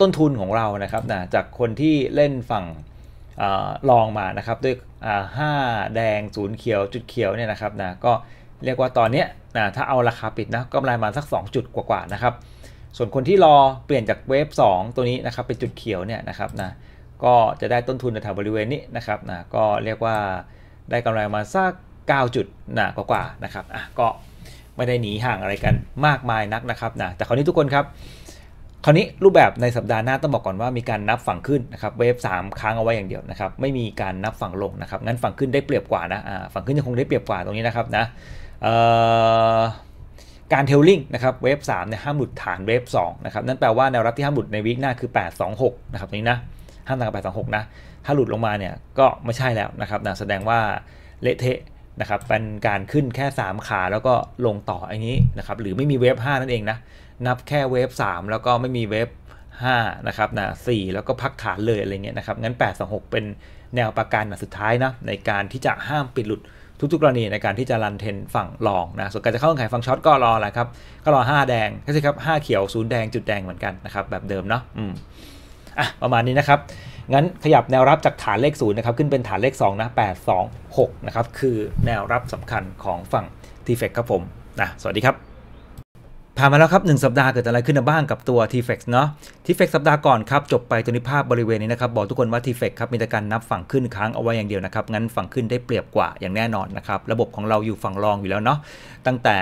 ต้นทุนของเรานะครับนะจากคนที่เล่นฝั่งอลองมานะครับด้วยห้าแดงศูนย์เขียวจุดเขียวเนี่ยนะครับนะก็เรียกว่าตอนนี้นะถ้าเอาราคาปิดนะก็ไรมาสัก 2 จุดกว่าๆนะครับ ส่วนคนที่รอเปลี่ยนจากเวฟ2ตัวนี้นะครับเป็นจุดเขียวเนี่ยนะครับนะก็จะได้ต้นทุนในแถวบริเวณนี้นะครับนะก็เรียกว่าได้กำไรมาสัก9จุดนะกว่าๆนะครับอ่ะก็ไม่ได้หนีห่างอะไรกันมากมายนักนะครับนะแต่คราวนี้ทุกคนครับคราวนี้รูปแบบในสัปดาห์หน้าต้องบอกก่อนว่ามีการนับฝั่งขึ้นนะครับเวฟ 3ค้างเอาไว้อย่างเดียวนะครับไม่มีการนับฝั่งลงนะครับงั้นฝั่งขึ้นได้เปรียบกว่านะฝั่งขึ้นยังคงได้เปรียบกว่าตรงนี้นะครับนะการเทลลิงนะครับเวฟสามเนี่ยห้ามหลุดฐานเวฟสองนะครับนั่นแปลว่าแนวรับที่ห้ามหลุด ในวิกหน้าคือ 826นะครับตรงนี้นะห้ามต่างกับง2 6นะถ้าหลุดลงมาเนี่ยก็ไม่ใช่แล้วนะครับนะแสดงว่า เละเทะนะครับเป็นการขึ้นแค่3ขาแล้วก็ลงต่ออันนี้นะครับหรือไม่มีเวฟ5นั่นเองนะนับแค่เวฟ3แล้วก็ไม่มีเวฟ5นะครับนะ่แล้วก็พักฐานเลย อะไรเงี้ยนะครับ งั้น 8 2 6 เป็นแนวประกันสุดท้ายนะในการที่จะห้ามปิดหลุดทุกๆ กรณีในการที่จะรันเทนฝั่งรองนะส่วนการจะเข้าขายฝั่งช็อตก็รอแหละครับก็รอ 5 แดงก็สิครับ5เขียว0แดงจุดแดงเหมือนกันนะครับแบบเดิมเนาะอืมอ่ะประมาณนี้นะครับ งั้นขยับแนวรับจากฐานเลข0นะครับขึ้นเป็นฐานเลข2นะ8 2 6นะครับคือแนวรับสำคัญของฝั่ง t f เฟครับผมนะสวัสดีครับผ่านมาแล้วครับ1สัปดาห์เกิดอะไรขึ้นบ้างกับตัว T-FEX เนาะ T-FEX สัปดาห์ก่อนครับจบไปตัวนี้ภาพบริเวณนี้นะครับบอกทุกคนว่า T-FEX ครับมีแต่การนับฝั่งขึ้นค้างเอาไว้อย่างเดียวนะครับงั้นฝั่งขึ้นได้เปรียบกว่าอย่างแน่นอนนะครับระบบของเราอยู่ฝั่งรองอยู่แล้วเนาะตั้งแต่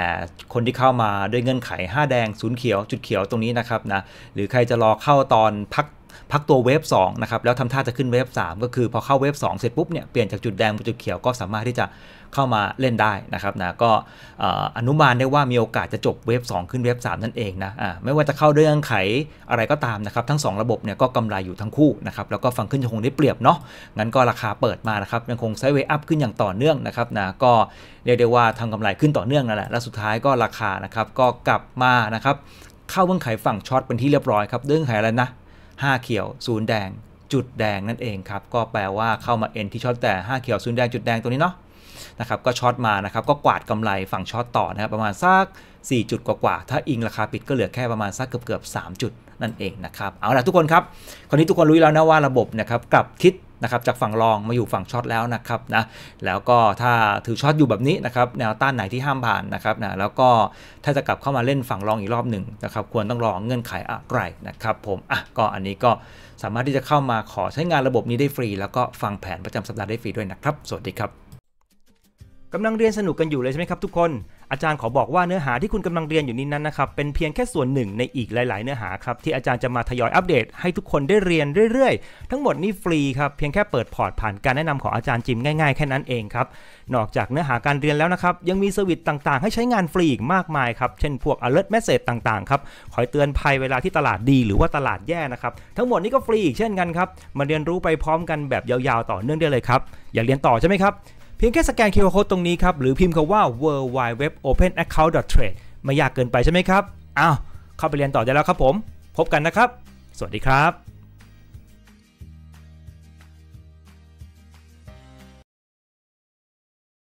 คนที่เข้ามาด้วยเงื่อนไข 5 แดง0เขียวจุดเขียวตรงนี้นะครับนะหรือใครจะรอเข้าตอนพักพักตัวเวฟ2นะครับ แล้วทำท่าจะขึ้นเวฟ3ก็คือพอเข้าเวฟ2เสร็จปุ๊บเนี่ย เปลี่ยนจากจุดแดงเป็นจุดเขียว ก็สามารถที่จะเข้ามาเล่นได้นะครับนะ ก็อนุมานได้ว่ามีโอกาสจะจบเวฟ2ขึ้นเวฟ3นั่นเองนะะไม่ว่าจะเข้าเรื่องไขอะไรก็ตามนะครับ ทั้ง 2 ระบบเนี่ยก็กำไรอยู่ทั้งคู่นะครับ แล้วก็ฟังขึ้นคงได้เปรียบเนาะ งั้นก็ราคาเปิดมานะครับ ยังคงไซด์เวอัพขึ้นอย่างต่อเนื่องนะครับนะ ก็เรียกได้ว่าทำกำไรขึ้นต่อเนื่องนั่นแหละ และสุดท้ายก็ราคานะครับก็กลับมานะครับเข้าเงื่อนไขฝั่งช็อตเป็นที่เรียบร้อยครับเรื่องไขอะไรนะ5 เขียวศูนย์แดงจุดแดงนั่นเองครับ ก็แปลว่าเข้ามาเอ็นที่ช็อตแต่5เขียวศูนย์แดงจุดแดงตัวนี้เนาะนะครับ ก็ช็อตมานะครับก็กวาดกำไรฝั่งช็อตต่อนะครับประมาณสัก4 จุดกว่าๆถ้าอิงราคาปิดก็เหลือแค่ประมาณสักเกือบเกือบ3จุดนั่นเองนะครับเอาละทุกคนครับคราวนี้ทุกคนรู้แล้วนะว่าระบบนะครับกลับทิศนะครับจากฝั่งรองมาอยู่ฝั่งช็อตแล้วนะครับนะแล้วก็ถ้าถือช็อตอยู่แบบนี้นะครับแนวต้านไหนที่ห้ามผ่านนะครับนะแล้วก็ถ้าจะกลับเข้ามาเล่นฝั่งรองอีกรอบหนึ่งนะครับควรต้องรอเงื่อนไขอะไรนะครับผมอ่ะก็อันนี้ก็สามารถที่จะเข้ามาขอใช้งานระบบนี้ได้ฟรีแล้วก็ฟังแผนประจำสัปดาห์ได้ฟรีด้วยนะครับ สวัสดีครับกำลังเรียนสนุกกันอยู่เลยใช่ไหมครับทุกคน อาจารย์ขอบอกว่าเนื้อหาที่คุณกำลังเรียนอยู่นี้นั้นนะครับเป็นเพียงแค่ส่วนหนึ่งในอีกหลาย ๆ เนื้อหาครับที่อาจารย์จะมาทยอยอัปเดต ให้ทุกคนได้เรียนเรื่อยๆ ทั้งหมดนี้ฟรีครับเพียงแค่เปิดพอร์ตผ่านการแนะนำของอาจารย์จิมง่ายๆ แค่นั้นเองครับนอกจากเนื้อหาการเรียนแล้วนะครับยังมีเซอร์วิสต่าง ๆ ให้ใช้งานฟรีอีกมากมายครับเช่นพวก alert message ต่าง ๆ ครับคอยเตือนภัยเวลาที่ตลาดดีหรือว่าตลาดแย่นะครับทั้งหมดนี้ก็ฟรีอีกเช่นกันครับมาเรียนรู้ไปพร้อมกันแบบยาวๆต่อเนื่องได้เลยครับอยากเรียนต่อใช่ไหมครับเพียงแค่สแกน QR Code ตรงนี้ครับ หรือพิมพ์คำว่า world wide web open account trade ไม่ยากเกินไปใช่ไหมครับ อ้าวเข้าไปเรียนต่อได้แล้วครับผม พบกันนะครับ สวัสดีครับ